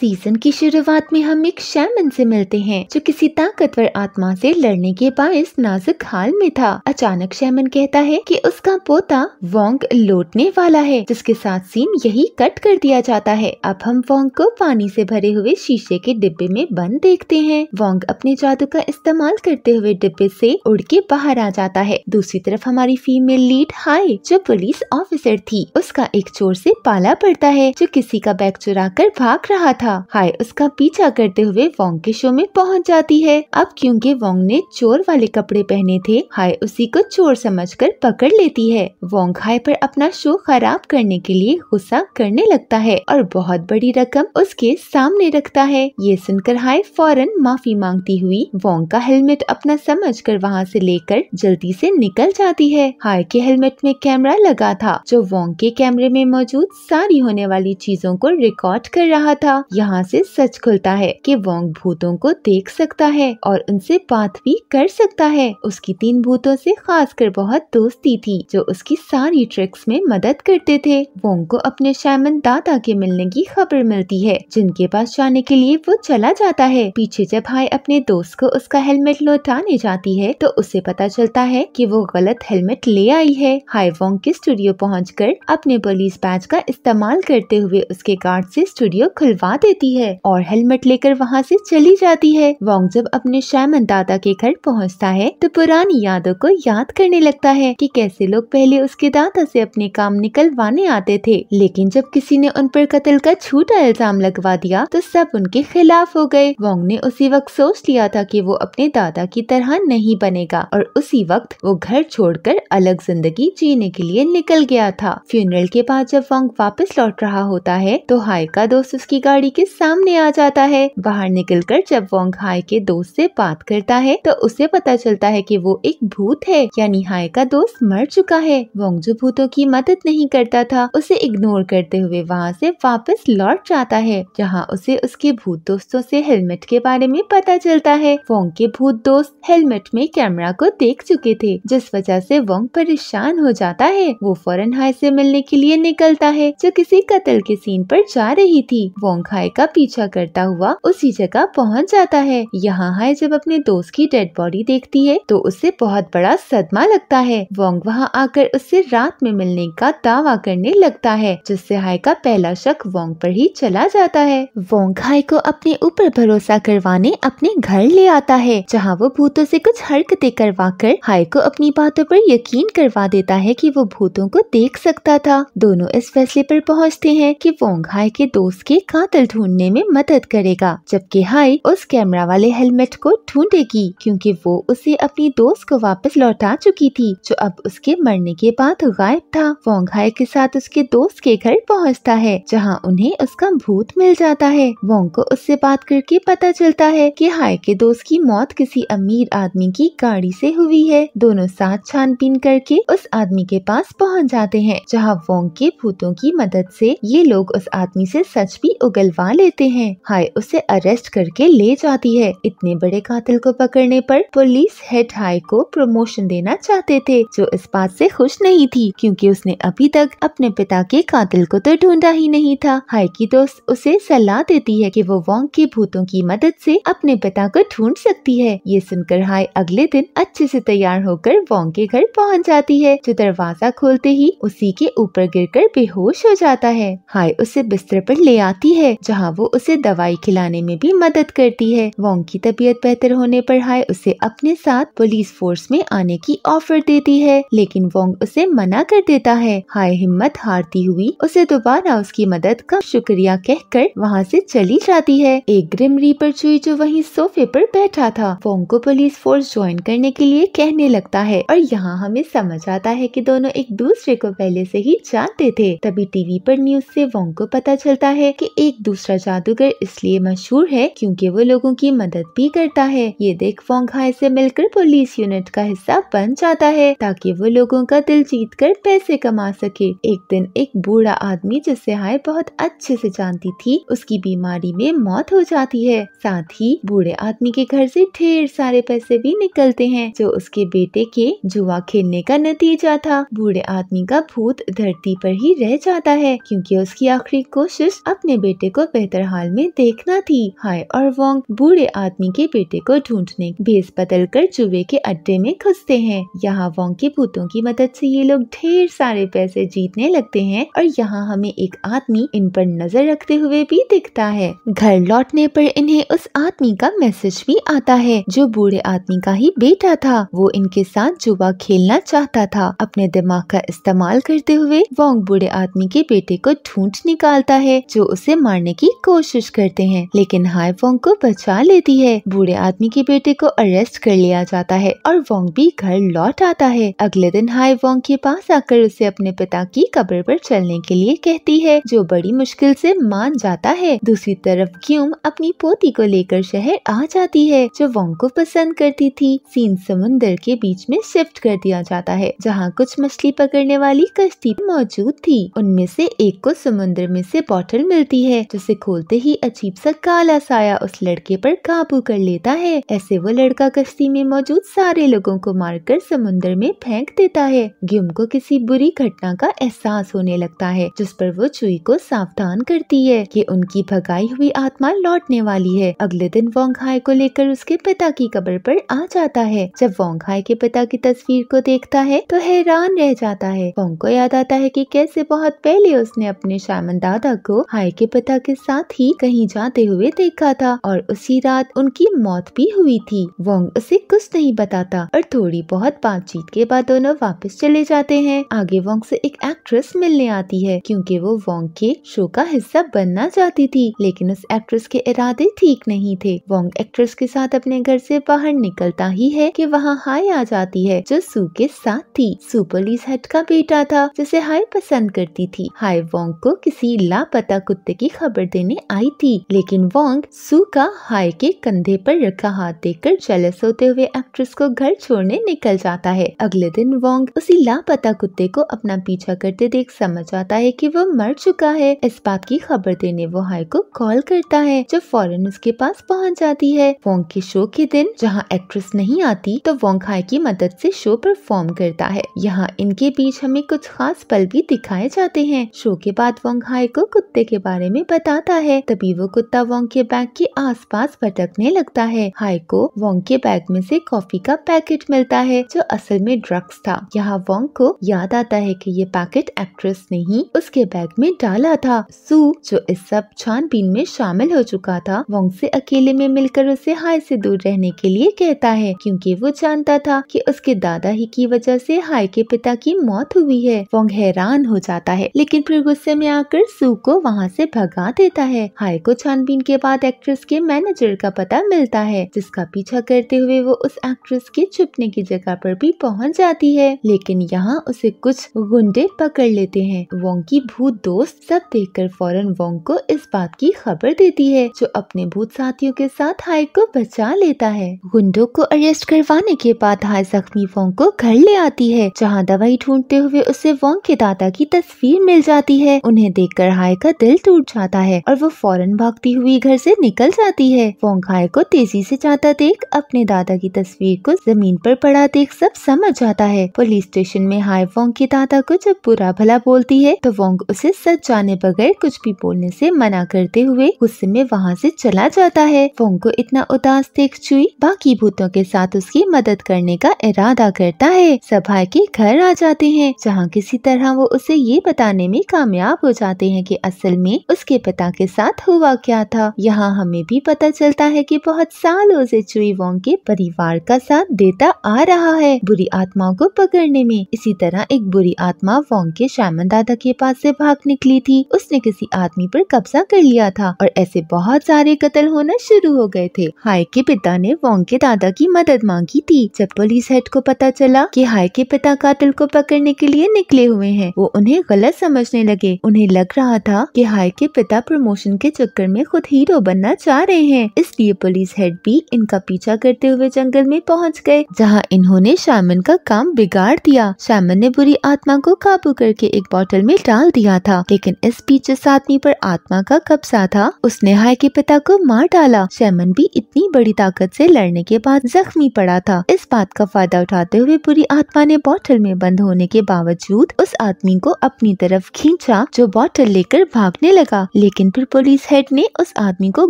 season की शुरुआत में हम एक शैमन से मिलते हैं जो किसी ताकतवर आत्मा से लड़ने के बायस नाजुक हाल में था अचानक शैमन कहता है कि उसका पोता वोंग लौटने वाला है जिसके साथ सीन यही कट कर दिया जाता है अब हम वोंग को पानी से भरे हुए शीशे के डिब्बे में बंद देखते हैं वोंग अपने जादू का इस्तेमाल करते हुए डिब्बे से उड़ के बाहर आ जाता है दूसरी तरफ हमारी फीमेल लीड हाई जो पुलिस ऑफिसर थी उसका एक चोर से पाला पड़ता है जो किसी का बैग चुरा कर भाग रहा था था हाय उसका पीछा करते हुए वोंग के शो में पहुंच जाती है अब क्योंकि वोंग ने चोर वाले कपड़े पहने थे हाय उसी को चोर समझकर पकड़ लेती है वोंग हाय पर अपना शो खराब करने के लिए गुस्सा करने लगता है और बहुत बड़ी रकम उसके सामने रखता है ये सुनकर हाय फौरन माफी मांगती हुई वोंग का हेलमेट अपना समझ कर वहाँ से लेकर जल्दी से निकल जाती है हाय के हेलमेट में कैमरा लगा था जो वोंग के कैमरे में मौजूद सारी होने वाली चीजों को रिकॉर्ड कर रहा था यहाँ से सच खुलता है कि वोंग भूतों को देख सकता है और उनसे बात भी कर सकता है उसकी तीन भूतों से खासकर बहुत दोस्ती थी जो उसकी सारी ट्रिक्स में मदद करते थे वोंग को अपने शैमन दादा के मिलने की खबर मिलती है जिनके पास जाने के लिए वो चला जाता है पीछे जब हाय अपने दोस्त को उसका हेलमेट लौटाने जाती है तो उसे पता चलता है की वो गलत हेलमेट ले आई है हाई वोंग के स्टूडियो पहुँच अपने पुलिस बैच का इस्तेमाल करते हुए उसके गार्ड ऐसी स्टूडियो खुलवा देती है और हेलमेट लेकर वहाँ से चली जाती है वोंग जब अपने शैमन दादा के घर पहुँचता है तो पुरानी यादों को याद करने लगता है कि कैसे लोग पहले उसके दादा से अपने काम निकलवाने आते थे लेकिन जब किसी ने उन पर कत्ल का झूठा इल्जाम लगवा दिया तो सब उनके खिलाफ हो गए वोंग ने उसी वक्त सोच लिया था की वो अपने दादा की तरह नहीं बनेगा और उसी वक्त वो घर छोड़ अलग जिंदगी जीने के लिए निकल गया था फ्यूनरल के बाद जब वोंग वापस लौट रहा होता है तो हाय का दोस्त उसकी गाड़ी के सामने आ जाता है बाहर निकलकर जब वोंग हाई के दोस्त से बात करता है तो उसे पता चलता है कि वो एक भूत है यानी हाई का दोस्त मर चुका है वोंग जो भूतों की मदद नहीं करता था उसे इग्नोर करते हुए वहाँ से वापस लौट जाता है जहाँ उसे उसके भूत दोस्तों से हेलमेट के बारे में पता चलता है वोंग के भूत दोस्त हेलमेट में कैमरा को देख चुके थे जिस वजह से वोंग परेशान हो जाता है वो फौरन हाई से मिलने के लिए निकलता है जो किसी कत्ल के सीन पर जा रही थी वोंग हाई गाय का पीछा करता हुआ उसी जगह पहुंच जाता है यहाँ हाय जब अपने दोस्त की डेड बॉडी देखती है तो उसे बहुत बड़ा सदमा लगता है वोंग वहाँ आकर उससे रात में मिलने का दावा करने लगता है जिससे हाय का पहला शक वोंग पर ही चला जाता है वोंग हाय को अपने ऊपर भरोसा करवाने अपने घर ले आता है जहाँ वो भूतों से कुछ हरकते करवा कर हाय को अपनी बातों पर यकीन करवा देता है कि वो भूतों को देख सकता था दोनों इस फैसले पर पहुँचते हैं कि वोंग हाय के दोस्त के कातिल ढूंढने में मदद करेगा जबकि हाई उस कैमरा वाले हेलमेट को ढूंढेगी क्योंकि वो उसे अपनी दोस्त को वापस लौटा चुकी थी जो अब उसके मरने के बाद गायब था वोंग हाई के साथ उसके दोस्त के घर पहुँचता है जहाँ उन्हें उसका भूत मिल जाता है वोंग को उससे बात करके पता चलता है की हाई के दोस्त की मौत किसी अमीर आदमी की गाड़ी ऐसी हुई है दोनों साथ छानबीन करके उस आदमी के पास पहुँच जाते हैं जहाँ वोंग के भूतों की मदद से ये लोग उस आदमी से सच भी उगलवा पा लेते हैं हाय उसे अरेस्ट करके ले जाती है इतने बड़े कातिल को पकड़ने पर पुलिस हेड हाई को प्रमोशन देना चाहते थे जो इस बात से खुश नहीं थी क्योंकि उसने अभी तक अपने पिता के कातिल को तो ढूंढा ही नहीं था हाई की दोस्त उसे सलाह देती है कि वो वोंग के भूतों की मदद से अपने पिता को ढूंढ सकती है ये सुनकर हाई अगले दिन अच्छे से तैयार होकर वोंग के घर पहुंच जाती है जो दरवाजा खोलते ही उसी के ऊपर गिरकर बेहोश हो जाता है हाय उसे बिस्तर पर ले आती है जहां वो उसे दवाई खिलाने में भी मदद करती है वोंग की तबीयत बेहतर होने पर हाय उसे अपने साथ पुलिस फोर्स में आने की ऑफर देती है लेकिन वोंग उसे मना कर देता है हाय हिम्मत हारती हुई उसे दोबारा उसकी मदद का शुक्रिया कहकर वहाँ से चली जाती है एक ग्रिम रीपर चुई जो वही सोफे पर बैठा था वोंग को पुलिस फोर्स ज्वाइन करने के लिए कहने लगता है और यहाँ हमें समझ आता है की दोनों एक दूसरे को पहले से ही जानते थे तभी टीवी पर न्यूज से वोंग को पता चलता है की एक दूसरे दूसरा जादूगर इसलिए मशहूर है क्योंकि वो लोगों की मदद भी करता है ये देख फोंगहाई से मिलकर पुलिस यूनिट का हिस्सा बन जाता है ताकि वो लोगों का दिल जीत कर पैसे कमा सके एक दिन एक बूढ़ा आदमी जिसे हाई बहुत अच्छे से जानती थी उसकी बीमारी में मौत हो जाती है साथ ही बूढ़े आदमी के घर से ढेर सारे पैसे भी निकलते हैं जो उसके बेटे के जुआ खेलने का नतीजा था बूढ़े आदमी का भूत धरती पर ही रह जाता है क्योंकि उसकी आखिरी कोशिश अपने बेटे को बेहतर हाल में देखना थी हाय और वोंग बूढ़े आदमी के बेटे को ढूंढने भेस बदल कर चूहे के अड्डे में घुसते हैं यहाँ वोंग के भूतों की मदद से ये लोग ढेर सारे पैसे जीतने लगते हैं और यहाँ हमें एक आदमी इन पर नजर रखते हुए भी दिखता है घर लौटने पर इन्हें उस आदमी का मैसेज भी आता है जो बूढ़े आदमी का ही बेटा था वो इनके साथ जुआ खेलना चाहता था अपने दिमाग का इस्तेमाल करते हुए वोंग बूढ़े आदमी के बेटे को ढूंढ निकालता है जो उसे मारने की कोशिश करते हैं लेकिन हाई वोंग को बचा लेती है बूढ़े आदमी के बेटे को अरेस्ट कर लिया जाता है और वोंग भी घर लौट आता है अगले दिन हाई वोंग के पास आकर उसे अपने पिता की कब्र पर चलने के लिए कहती है जो बड़ी मुश्किल से मान जाता है दूसरी तरफ क्यूम अपनी पोती को लेकर शहर आ जाती है जो वोंग को पसंद करती थी सीन समुन्दर के बीच में शिफ्ट कर दिया जाता है जहाँ कुछ मछली पकड़ने वाली कश्ती मौजूद थी उनमें से एक को समुन्द्र में से बॉटल मिलती है जो उसे खोलते ही अजीब सा काला साया उस लड़के पर काबू कर लेता है ऐसे वो लड़का कश्ती में मौजूद सारे लोगों को मारकर समुन्द्र में फेंक देता है गुम को किसी बुरी घटना का एहसास होने लगता है जिस पर वो चुई को सावधान करती है कि उनकी भगाई हुई आत्मा लौटने वाली है अगले दिन वोंग को लेकर उसके पिता की कब्र पर आ जाता है जब वोंग हाई के पिता की तस्वीर को देखता है तो हैरान रह जाता है वोंग को याद आता है कि कैसे बहुत पहले उसने अपने शामन दादा को हाई के पिता के साथ ही कहीं जाते हुए देखा था और उसी रात उनकी मौत भी हुई थी वोंग उसे कुछ नहीं बताता और थोड़ी बहुत बातचीत के बाद दोनों वापस चले जाते हैं आगे वोंग से एक एक्ट्रेस मिलने आती है क्योंकि वो वोंग के शो का हिस्सा बनना चाहती थी लेकिन उस एक्ट्रेस के इरादे ठीक नहीं थे वोंग एक्ट्रेस के साथ अपने घर से बाहर निकलता ही है कि वहाँ हाय आ जाती है जो सू के साथ थी सू पुलिस हेड का बेटा था जिसे हाय पसंद करती थी हाय वोंग को किसी लापता कुत्ते की खबर देने आई थी लेकिन वोंग सू का हाय के कंधे पर रखा हाथ देखकर जेलस होते हुए एक्ट्रेस को घर छोड़ने निकल जाता है अगले दिन वोंग उसी लापता कुत्ते को अपना पीछा करते देख समझ आता है कि वो मर चुका है इस बात की खबर देने वो हाय को कॉल करता है जो फौरन उसके पास पहुँच जाती है वोंग के शो के दिन जहाँ एक्ट्रेस नहीं आती तो वोंग हाय की मदद से शो परफॉर्म करता है यहाँ इनके बीच हमें कुछ खास पल भी दिखाए जाते हैं शो के बाद वोंग हाय को कुत्ते के बारे में बता आता है तभी वो कुत्ता वोंग के बैग के आसपास भटकने लगता है हाई को वोंग के बैग में से कॉफी का पैकेट मिलता है जो असल में ड्रग्स था यहाँ वोंग को याद आता है कि ये पैकेट एक्ट्रेस ने ही उसके बैग में डाला था सू जो इस सब छानबीन में शामिल हो चुका था वोंग से अकेले में मिलकर उसे हाई से दूर रहने के लिए कहता है क्योंकि वो जानता था कि उसके दादा ही की वजह से हाई के पिता की मौत हुई है वोंग हैरान हो जाता है लेकिन फिर गुस्से में आकर सू को वहाँ से भगा देता है हाय को छानबीन के बाद एक्ट्रेस के मैनेजर का पता मिलता है जिसका पीछा करते हुए वो उस एक्ट्रेस के छुपने की जगह पर भी पहुंच जाती है लेकिन यहाँ उसे कुछ गुंडे पकड़ लेते हैं वोंग की भूत दोस्त सब देख कर फौरन वोंग को इस बात की खबर देती है जो अपने भूत साथियों के साथ हाय को बचा लेता है गुंडो को अरेस्ट करवाने के बाद हाय जख्मी वोंग को घर ले आती है जहाँ दवाई ढूंढते हुए उसे वोंग के दादा की तस्वीर मिल जाती है उन्हें देखकर हाय का दिल टूट जाता है है और वो फौरन भागती हुई घर से निकल जाती है फोंखाए को तेजी से जाता देख अपने दादा की तस्वीर को जमीन पर पड़ा देख सब समझ जाता है पुलिस स्टेशन में हाय फोंग के दादा को जब बुरा भला बोलती है तो वोंग उसे सच जाने बगैर कुछ भी बोलने से मना करते हुए गुस्से में वहाँ से चला जाता है फोंग को इतना उदास देख चुई बाकी भूतों के साथ उसकी मदद करने का इरादा करता है सब हाय के घर आ जाते हैं जहाँ किसी तरह वो उसे ये बताने में कामयाब हो जाते हैं की असल में उसके पति पिता के साथ हुआ क्या था यहाँ हमें भी पता चलता है कि बहुत सालों से चुई वोंग के परिवार का साथ देता आ रहा है बुरी आत्माओं को पकड़ने में इसी तरह एक बुरी आत्मा वोंग के श्यामन दादा के पास से भाग निकली थी उसने किसी आदमी पर कब्जा कर लिया था और ऐसे बहुत सारे कत्ल होना शुरू हो गए थे हाय के पिता ने वोंग के दादा की मदद मांगी थी जब पुलिस हेड को पता चला की हाय के पिता कातिल को पकड़ने के लिए निकले हुए हैं वो उन्हें गलत समझने लगे उन्हें लग रहा था की हाय के पिता प्रमोशन के चक्कर में खुद हीरो बनना चाह रहे हैं इसलिए पुलिस हेड भी इनका पीछा करते हुए जंगल में पहुंच गए जहां इन्होंने शामन का काम बिगाड़ दिया शामन ने बुरी आत्मा को काबू करके एक बोतल में डाल दिया था लेकिन इस पीछे साधनी पर आत्मा का कब्जा था उसने हाय के पिता को मार डाला शैमन भी इतनी बड़ी ताकत से लड़ने के बाद जख्मी पड़ा था इस बात का फायदा उठाते हुए बुरी आत्मा ने बॉटल में बंद होने के बावजूद उस आदमी को अपनी तरफ खींचा जो बॉटल लेकर भागने लगा लेकिन लेकिन फिर पुलिस हेड ने उस आदमी को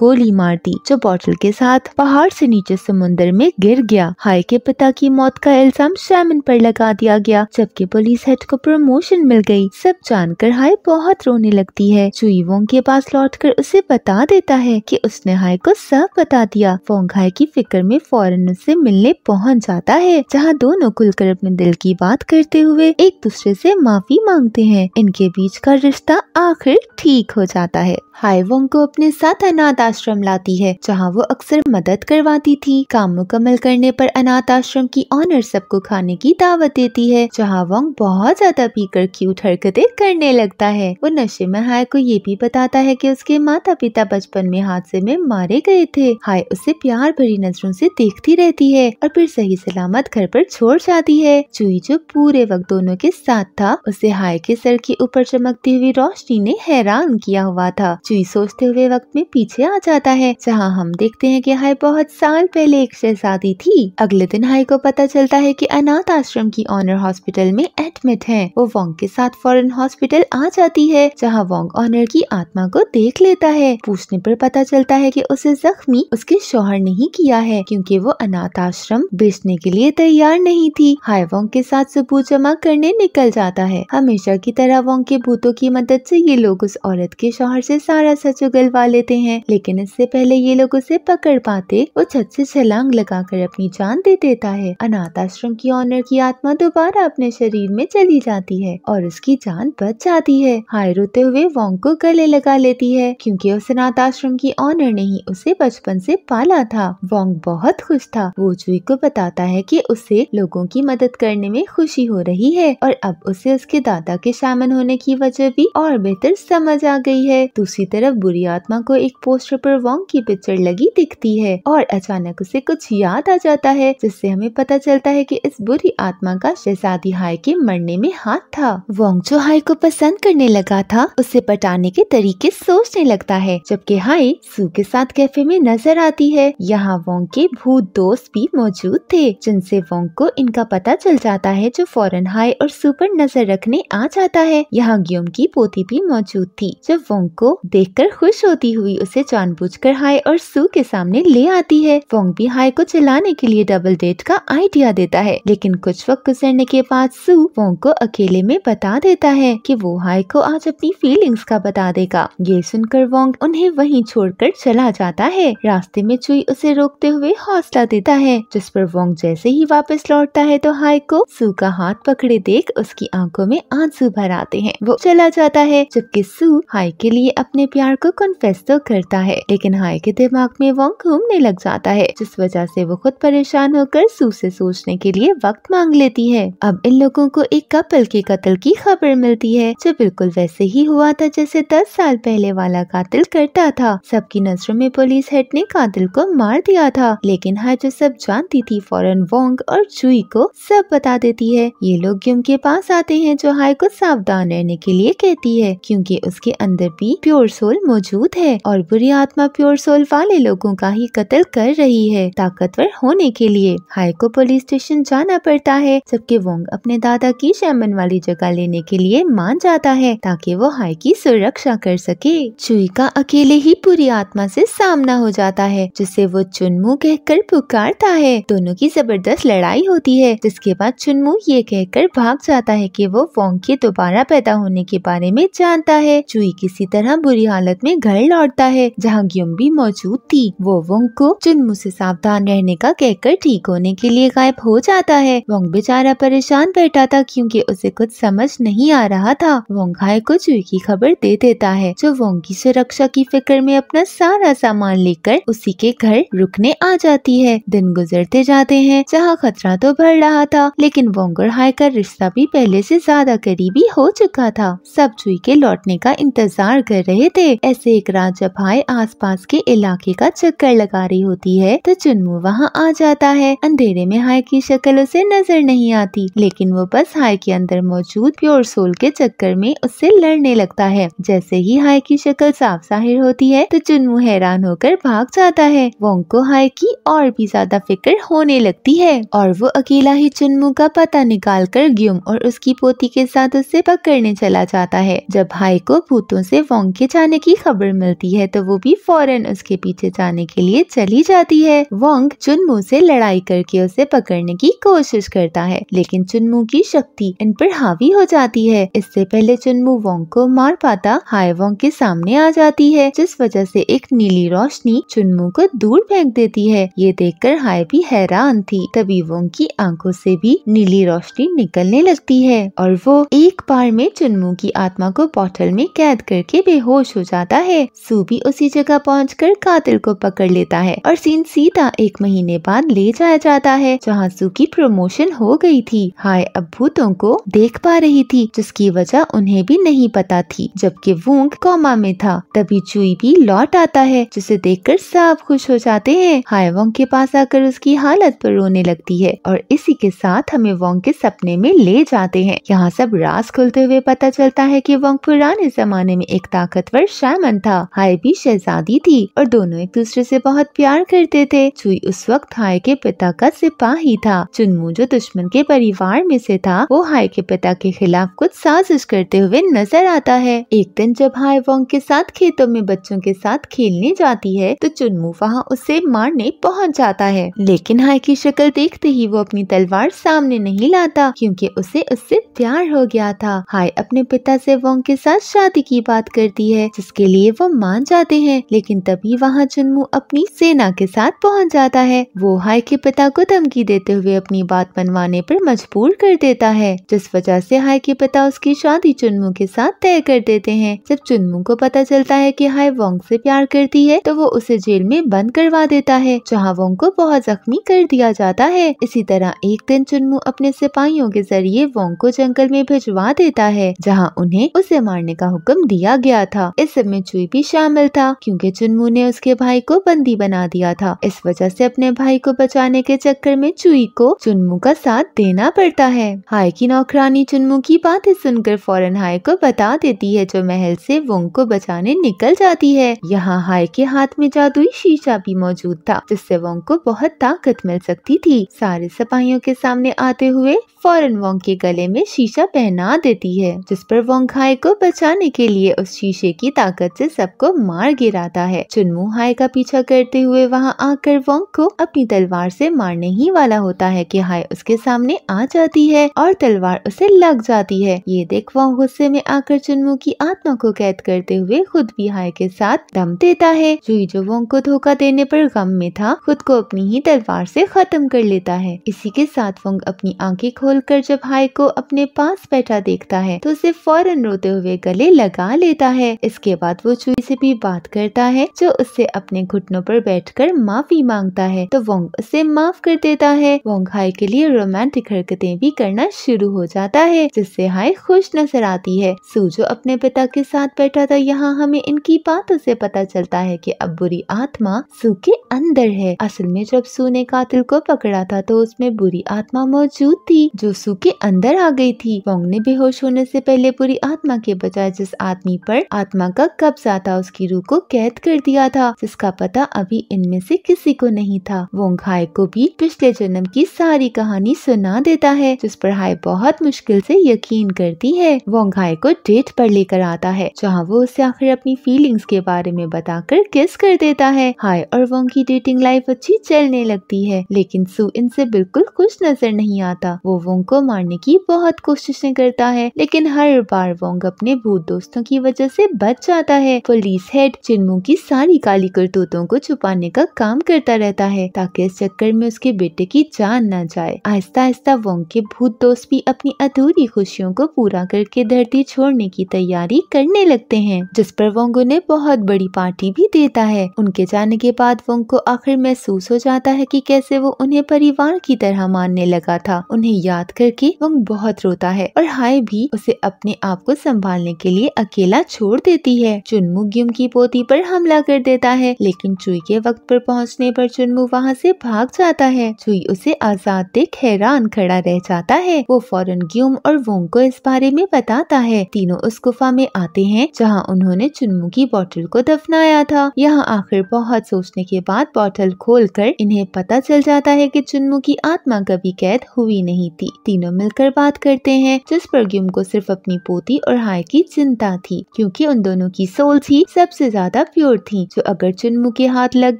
गोली मार दी जो बॉटल के साथ पहाड़ से नीचे समुन्दर में गिर गया हाय के पिता की मौत का इल्जाम शैमन पर लगा दिया गया जबकि पुलिस हेड को प्रमोशन मिल गई सब जानकर हाय बहुत रोने लगती है चुई वोंग के पास लौटकर उसे बता देता है कि उसने हाय को सब बता दिया वोंग हाय की फिक्र में फौरन उससे मिलने पहुँच जाता है जहाँ दोनों खुलकर अपने दिल की बात करते हुए एक दूसरे ऐसी माफी मांगते है इनके बीच का रिश्ता आखिर ठीक हो जाता है है हाय वोंग को अपने साथ अनाथ आश्रम लाती है जहाँ वो अक्सर मदद करवाती थी काम मुकम्मल करने पर अनाथ आश्रम की ऑनर सबको खाने की दावत देती है जहाँ वोंग बहुत ज्यादा पीकर क्यूट हरकतें करने लगता है वो नशे में हाय को ये भी बताता है कि उसके माता पिता बचपन में हादसे में मारे गए थे हाय उसे प्यार भरी नजरों से देखती रहती है और फिर सही सलामत घर पर छोड़ जाती है चुई जो पूरे वक्त दोनों के साथ था उसे हाय के सर के ऊपर चमकती हुई रोशनी ने हैरान किया हुआ था चुई सोचते हुए वक्त में पीछे आ जाता है जहाँ हम देखते हैं कि हाय बहुत साल पहले एक शहजादी थी अगले दिन हाई को पता चलता है कि अनाथ आश्रम की ऑनर हॉस्पिटल में एडमिट है वो वोंग के साथ फॉरन हॉस्पिटल आ जाती है जहाँ वोंग ऑनर की आत्मा को देख लेता है पूछने पर पता चलता है कि उसे जख्मी उसके शोहर ने ही किया है क्योंकि वो अनाथ आश्रम बेचने के लिए तैयार नहीं थी हाय वोंग के साथ सबूत जमा करने निकल जाता है हमेशा की तरह वोंग के भूतों की मदद से ये लोग उस औरत के शोहर से सारा सच उगलवा लेते हैं लेकिन इससे पहले ये लोग उसे पकड़ पाते वो छत से छलांग लगाकर अपनी जान दे देता है अनाथ आश्रम की ऑनर की आत्मा दोबारा अपने शरीर में चली जाती है और उसकी जान बच जाती है हाय रोते हुए वोंग को गले लगा लेती है क्योंकि उस अनाथ आश्रम की ऑनर ने ही उसे बचपन से पाला था वोंग बहुत खुश था वो चुई को बताता है कि उसे लोगों की मदद करने में खुशी हो रही है और अब उसे उसके दादा के शामिल होने की वजह भी और बेहतर समझ आ गई है दूसरी तरफ बुरी आत्मा को एक पोस्टर पर वोंग की पिक्चर लगी दिखती है और अचानक उसे कुछ याद आ जाता है जिससे हमें पता चलता है कि इस बुरी आत्मा का शहजादी हाई के मरने में हाथ था वोंग जो हाई को पसंद करने लगा था उसे पटाने के तरीके सोचने लगता है जबकि हाई सू के साथ कैफे में नजर आती है यहाँ वोंग के भूत दोस्त भी मौजूद थे जिनसे वोंग को इनका पता चल जाता है जो फौरन हाई और सू पर नजर रखने आ जाता है यहाँ ग्योम की पोती भी मौजूद थी जब वोंग को देखकर खुश होती हुई उसे जानबूझकर हाई और सू के सामने ले आती है फोंग भी हाई को चलाने के लिए डबल डेट का आइडिया देता है लेकिन कुछ वक्त गुजरने के बाद सू फोंग को अकेले में बता देता है कि वो हाई को आज अपनी फीलिंग्स का बता देगा ये सुनकर वोंग उन्हें वहीं छोड़कर चला जाता है रास्ते में चुई उसे रोकते हुए हौसला देता है जिस पर वोंग जैसे ही वापस लौटता है तो हाई को सू का हाथ पकड़े देख उसकी आंखों में आंसू भर आते हैं वो चला जाता है जबकि सू हाई के लिए ये अपने प्यार को कन्फेस तो करता है लेकिन हाय के दिमाग में वॉन्ग घूमने लग जाता है जिस वजह से वो खुद परेशान होकर सू से सोचने के लिए वक्त मांग लेती है अब इन लोगों को एक कपल के कत्ल की खबर मिलती है जो बिल्कुल वैसे ही हुआ था जैसे दस साल पहले वाला कातिल करता था सबकी नजरों में पुलिस हेड ने कातिल को मार दिया था लेकिन हाई जो सब जानती थी फौरन वोंग और चुई को सब बता देती है ये लोग युम के पास आते हैं जो हाय को सावधान रहने के लिए कहती है क्योंकि उसके अंदर भी प्योर सोल मौजूद है और बुरी आत्मा प्योर सोल वाले लोगों का ही कत्ल कर रही है ताकतवर होने के लिए हाई को पुलिस स्टेशन जाना पड़ता है जबकि वोंग अपने दादा की शैमन वाली जगह लेने के लिए मान जाता है ताकि वो हाई की सुरक्षा कर सके चुई का अकेले ही पूरी आत्मा से सामना हो जाता है जिसे वो चुनमू कहकर पुकारता है दोनों की जबरदस्त लड़ाई होती है जिसके बाद चुनमू ये कहकर भाग जाता है कि वो वोंग के दोबारा पैदा होने के बारे में जानता है चुई किसी तरह तरह बुरी हालत में घर लौटता है जहाँ ग्युम भी मौजूद थी वो वोंग को चुनमु से सावधान रहने का कहकर ठीक होने के लिए गायब हो जाता है वोंग बेचारा परेशान बैठा था क्योंकि उसे कुछ समझ नहीं आ रहा था वोंग घाय को चुई की खबर दे देता है जो वोंग की सुरक्षा की फिक्र में अपना सारा सामान लेकर उसी के घर रुकने आ जाती है दिन गुजरते जाते हैं जहाँ खतरा तो बढ़ रहा था लेकिन वोंग और हाय का रिश्ता भी पहले से ज्यादा करीबी हो चुका था सब चुई के लौटने का इंतजार कर कर रहे थे ऐसे एक रात जब भाई आसपास के इलाके का चक्कर लगा रही होती है तो चुनमू वहाँ आ जाता है अंधेरे में हाय की शक्ल उसे नजर नहीं आती लेकिन वो बस हाय के अंदर मौजूद प्योर सोल के चक्कर में उससे लड़ने लगता है जैसे ही हाय की शक्ल साफ जाहिर होती है तो चुनमू हैरान होकर भाग जाता है वोंग को हाय की और भी ज्यादा फिक्र होने लगती है और वो अकेला ही चुनमू का पता निकाल कर ग्युम और उसकी पोती के साथ उससे पकड़ने चला जाता है जब हाय को भूतों से वोंग ओंग के जाने की खबर मिलती है तो वो भी फौरन उसके पीछे जाने के लिए चली जाती है वोंग चुनमू से लड़ाई करके उसे पकड़ने की कोशिश करता है लेकिन चुनमू की शक्ति इन पर हावी हो जाती है इससे पहले चुनमू वोंग को मार पाता हाय वोंग के सामने आ जाती है जिस वजह से एक नीली रोशनी चुनमू को दूर फेंक देती है ये देख कर हाय भी हैरान थी तभी वोंग की आंखों से भी नीली रोशनी निकलने लगती है और वो एक बार में चुनमू की आत्मा को बॉटल में कैद करके बेहोश हो जाता है सू भी उसी जगह कर कातिल को पकड़ लेता है और सीन सीधा एक महीने बाद ले जाया जाता है जहाँ सू की प्रमोशन हो गई थी हाय अब भूतों को देख पा रही थी जिसकी वजह उन्हें भी नहीं पता थी जबकि वूंग कोमा में था तभी चुई भी लौट आता है जिसे देखकर सब खुश हो जाते हैं हाय वोंग के पास आकर उसकी हालत पर रोने लगती है और इसी के साथ हमें वोंग के सपने में ले जाते हैं यहाँ सब राज खुलते हुए पता चलता है कि वोंग पुराने जमाने में एक ताकत ताकतवर शैमन था हाय भी शहजादी थी और दोनों एक दूसरे से बहुत प्यार करते थे चुई उस वक्त हाय के पिता का सिपाही था चुनमू जो दुश्मन के परिवार में से था वो हाय के पिता के खिलाफ कुछ साजिश करते हुए नजर आता है एक दिन जब हाय वोंग के साथ खेतों में बच्चों के साथ खेलने जाती है तो चुनमू वहाँ उसे मारने पहुँच जाता है लेकिन हाय की शक्ल देखते ही वो अपनी तलवार सामने नहीं लाता क्यूँकी उसे उससे प्यार हो गया था हाय अपने पिता से वोंग के साथ शादी की बात कर करती है जिसके लिए वो मान जाते हैं लेकिन तभी वहाँ चुनमू अपनी सेना के साथ पहुँच जाता है वो हाय के पिता को धमकी देते हुए अपनी बात मनवाने पर मजबूर कर देता है जिस वजह से हाय के पिता उसकी शादी चुनमू के साथ तय कर देते हैं जब चुनमू को पता चलता है की हाय वोंग ऐसी प्यार करती है तो वो उसे जेल में बंद करवा देता है जहाँ वोंग को बहुत जख्मी कर दिया जाता है इसी तरह एक दिन चुनमू अपने सिपाहियों के जरिए वोंग को जंगल में भिजवा देता है जहाँ उन्हें उसे मारने का हुक्म दिया गया गया था इस सब में चुई भी शामिल था क्योंकि चुनमू ने उसके भाई को बंदी बना दिया था इस वजह से अपने भाई को बचाने के चक्कर में चुई को चुनमू का साथ देना पड़ता है हाय की नौकरानी चुनमू की बातें सुनकर फौरन हाय को बता देती है जो महल से वोंग को बचाने निकल जाती है यहाँ हाय के हाथ में जादुई शीशा भी मौजूद था जिससे वोंग को बहुत ताकत मिल सकती थी सारे सिपाहियों के सामने आते हुए फौरन वोंग के गले में शीशा पहना देती है जिस पर वोंग हाय को बचाने के लिए उस शीशे की ताकत से सबको मार गिराता है चुनमू हाय का पीछा करते हुए वहाँ आकर वोंग को अपनी तलवार से मारने ही वाला होता है कि हाय उसके सामने आ जाती है और तलवार उसे लग जाती है ये देख वोंग गुस्से में आकर चुनमू की आत्मा को कैद करते हुए खुद भी हाय के साथ दम देता है जुई जो वोंग को धोखा देने पर गम में था खुद को अपनी ही तलवार से खत्म कर लेता है इसी के साथ वोंग अपनी आंखें खोल जब हाय को अपने पास बैठा देखता है तो उसे फौरन रोते हुए गले लगा लेता है है इसके बाद वो चुई से भी बात करता है जो उससे अपने घुटनों पर बैठकर माफी मांगता है तो वोंग उसे माफ कर देता है वोंग हाई के लिए रोमांटिक हरकतें भी करना शुरू हो जाता है जिससे हाई खुश नजर आती है सूजो अपने पिता के साथ बैठा था यहाँ हमें इनकी बातों से पता चलता है की अब बुरी आत्मा सू के अंदर है असल में जब सू ने कातिल को पकड़ा था तो उसमें बुरी आत्मा मौजूद थी जो सू के अंदर आ गई थी वोंग ने बेहोश होने से पहले बुरी आत्मा के बजाय जिस आदमी पर आत्मा का कब्जा था उसकी रूह को कैद कर दिया था जिसका पता अभी इनमें से किसी को नहीं था वो घाय को भी पिछले जन्म की सारी कहानी सुना देता है जिस पर हाई बहुत मुश्किल से यकीन करती है वो घाय को डेट पर लेकर आता है जहाँ वो उसे आखिर अपनी फीलिंग्स के बारे में बताकर किस कर देता है हाय और वोंग की डेटिंग लाइफ अच्छी चलने लगती है लेकिन सु इनसे बिल्कुल खुश नजर नहीं आता वो वोंग को मारने की बहुत कोशिशें करता है लेकिन हर बार वोंग अपने भूत दोस्तों की वजह से बच जाता है पुलिस हेड चिन्मू की सारी काली करतूतों को छुपाने का काम करता रहता है ताकि इस चक्कर में उसके बेटे की जान न जाए आहिस्ता आहिस्ता वोंग के भूत दोस्त भी अपनी अधूरी खुशियों को पूरा करके धरती छोड़ने की तैयारी करने लगते है जिस पर वोंग उन्हें बहुत बड़ी पार्टी भी देता है उनके जाने के बाद वोंग को आखिर महसूस हो जाता है की कैसे वो उन्हें परिवार की तरह मानने लगा था उन्हें याद करके वोंग बहुत रोता है और हाय भी उसे अपने आप को संभालने के लिए अकेला छोड़ छोड़ देती है चुनमु ग्युम की पोती पर हमला कर देता है लेकिन चुई के वक्त पर पहुंचने पर चुनमु वहां से भाग जाता है चुई उसे आजाद देख हैरान खड़ा रह जाता है वो फौरन ग्युम और वोंग को इस बारे में बताता है तीनों उस गुफा में आते हैं जहाँ उन्होंने चुनमु की बॉटल को दफनाया था यहाँ आखिर बहुत सोचने के बाद बॉटल खोल कर इन्हें पता चल जाता है की चुनमु की आत्मा कभी कैद हुई नहीं थी तीनों मिलकर बात करते हैं जिस पर गुम को सिर्फ अपनी पोती और हाय की चिंता थी क्यूँकी क्योंकि उन दोनों की सोल्स ही सबसे ज्यादा प्योर थी जो अगर चुनमू के हाथ लग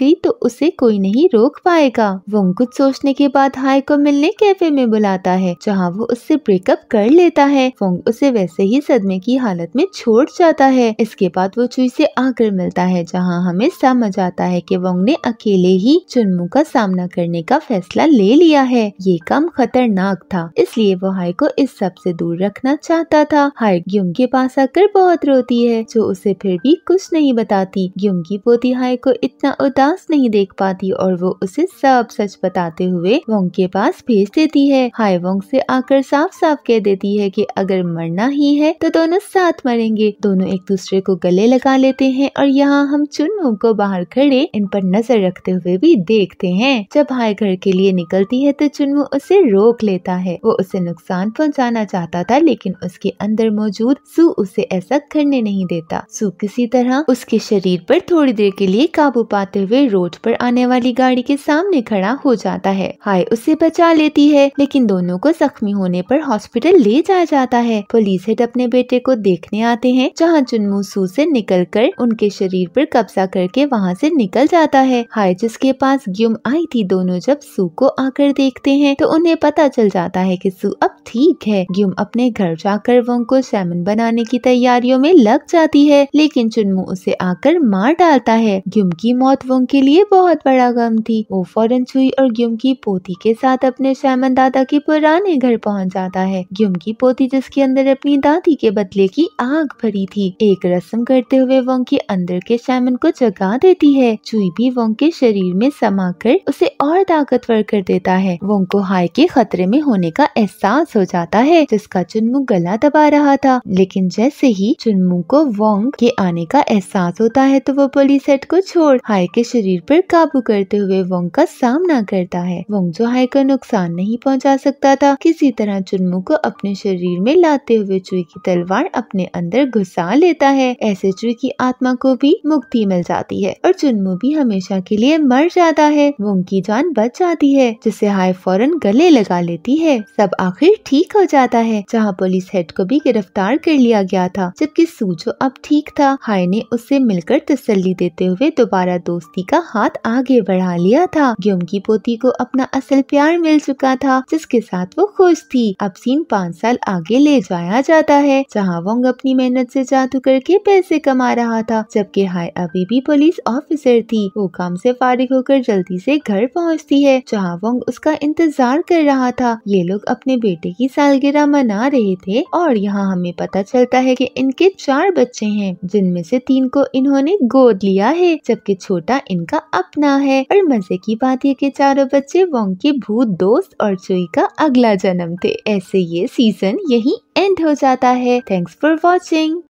गई तो उसे कोई नहीं रोक पाएगा वो कुछ सोचने के बाद हाय को मिलने कैफे में बुलाता है जहाँ वो उससे ब्रेकअप कर लेता है फोंग उसे वैसे ही सदमे की हालत में छोड़ जाता है इसके बाद वो चुई से आकर मिलता है जहाँ हमें समझ आता है कि वोंग ने अकेले ही चुनमू का सामना करने का फैसला ले लिया है ये काम खतरनाक था इसलिए वो हाय को इस सब से दूर रखना चाहता था हाय ग्युम के पास आकर बहुत रोती होती है जो उसे फिर भी कुछ नहीं बताती युमकी हाय को इतना उदास नहीं देख पाती और वो उसे सब सच बताते हुए वोंग के पास भेज देती है हाय वोंग से आकर साफ साफ कह देती है कि अगर मरना ही है तो दोनों साथ मरेंगे दोनों एक दूसरे को गले लगा लेते हैं और यहाँ हम चुनमु को बाहर खड़े इन पर नजर रखते हुए भी देखते हैं जब हाय घर के लिए निकलती है तो चुनमु उसे रोक लेता है वो उसे नुकसान पहुँचाना चाहता था लेकिन उसके अंदर मौजूद सू उसे ऐसा करने नहीं देता सू किसी तरह उसके शरीर पर थोड़ी देर के लिए काबू पाते हुए रोड पर आने वाली गाड़ी के सामने खड़ा हो जाता है हाय उसे बचा लेती है लेकिन दोनों को जख्मी होने पर हॉस्पिटल ले जाया जाता है पुलिस हेड अपने बेटे को देखने आते हैं जहाँ चुनमू सू से निकल कर उनके शरीर पर कब्जा करके वहाँ से निकल जाता है हाय जिसके पास ग्युम आई थी दोनों जब सू को आकर देखते हैं तो उन्हें पता चल जाता है कि सू अब ठीक है ग्युम अपने घर जाकर वो को सैमन बनाने की तैयारियों में लग लग जाती है लेकिन चुनमू उसे आकर मार डालता है ग्युम की मौत वोंग के लिए बहुत बड़ा गम थी वो फौरन छुई और ग्युम की पोती के साथ अपने शैमन दादा के पुराने घर पहुंच जाता है ग्युम की पोती जिसके अंदर अपनी दादी के बदले की आग भरी थी एक रस्म करते हुए वोंग के अंदर के शैमन को जगा देती है चुई भी वोंग के शरीर में समा कर उसे और ताकतवर कर देता है वोंग को हाय के खतरे में होने का एहसास हो जाता है जिसका चुनमू गला दबा रहा था लेकिन जैसे ही चुनमू को वोंग के आने का एहसास होता है तो वो पुलिस हेड को छोड़ हाय के शरीर पर काबू करते हुए वोंग का सामना करता है वोंग जो हाई को नुकसान नहीं पहुंचा सकता था किसी तरह चुनमू को अपने शरीर में लाते हुए चुई की तलवार अपने अंदर घुसा लेता है ऐसे चुई की आत्मा को भी मुक्ति मिल जाती है और चुनमू भी हमेशा के लिए मर जाता है वोंग की जान बच जाती है जिसे हाय फौरन गले लगा लेती है सब आखिर ठीक हो जाता है जहाँ पुलिस हेड को भी गिरफ्तार कर लिया गया था जबकि सू जो अब ठीक था हाय ने उससे मिलकर तसल्ली देते हुए दोबारा दोस्ती का हाथ आगे बढ़ा लिया था ग्योम की पोती को अपना असल प्यार मिल चुका था जिसके साथ वो खुश थी अब सीन पाँच साल आगे ले जाया जाता है जहाँ वोंग अपनी मेहनत से जादू करके पैसे कमा रहा था जबकि हाय अभी भी पुलिस ऑफिसर थी वो काम से फारिग होकर जल्दी से घर पहुँचती है जहाँ वोंग उसका इंतजार कर रहा था ये लोग अपने बेटे की सालगिरह मना रहे थे और यहाँ हमें पता चलता है की इनके चार चार बच्चे हैं जिनमें से तीन को इन्होंने गोद लिया है जबकि छोटा इनका अपना है और मजे की बात है कि चारों बच्चे वोंग के भूत दोस्त और चुई का अगला जन्म थे ऐसे ये सीजन यही एंड हो जाता है थैंक्स फॉर वॉचिंग